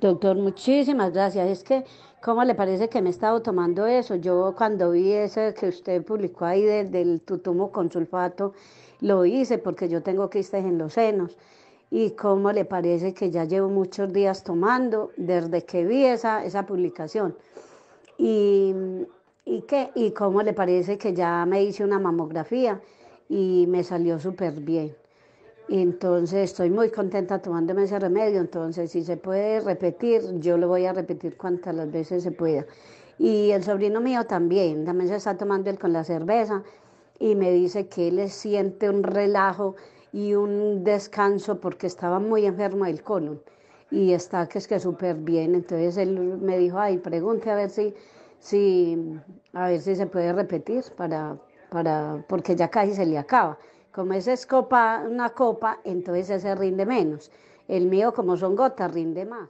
Doctor, muchísimas gracias. Es que, ¿cómo le parece que me he estado tomando eso? Yo cuando vi eso que usted publicó ahí del, del con sulfato, lo hice porque yo tengo quistes en los senos. Y cómo le parece que ya llevo muchos días tomando desde que vi esa, publicación. Y, y, qué? y cómo le parece que ya me hice una mamografía y me salió súper bien. Entonces estoy muy contenta tomándome ese remedio, entonces si se puede repetir, yo lo voy a repetir cuantas las veces se pueda. Y el sobrino mío también, también se está tomando él con la cerveza y me dice que él siente un relajo y un descanso porque estaba muy enfermo del colon y está que es que súper bien. Entonces él me dijo, ay, pregunte a ver si, si, a ver se puede repetir para, para, porque ya casi se le acaba. Como esa es una copa, entonces ese rinde menos. El mío, como son gotas, rinde más.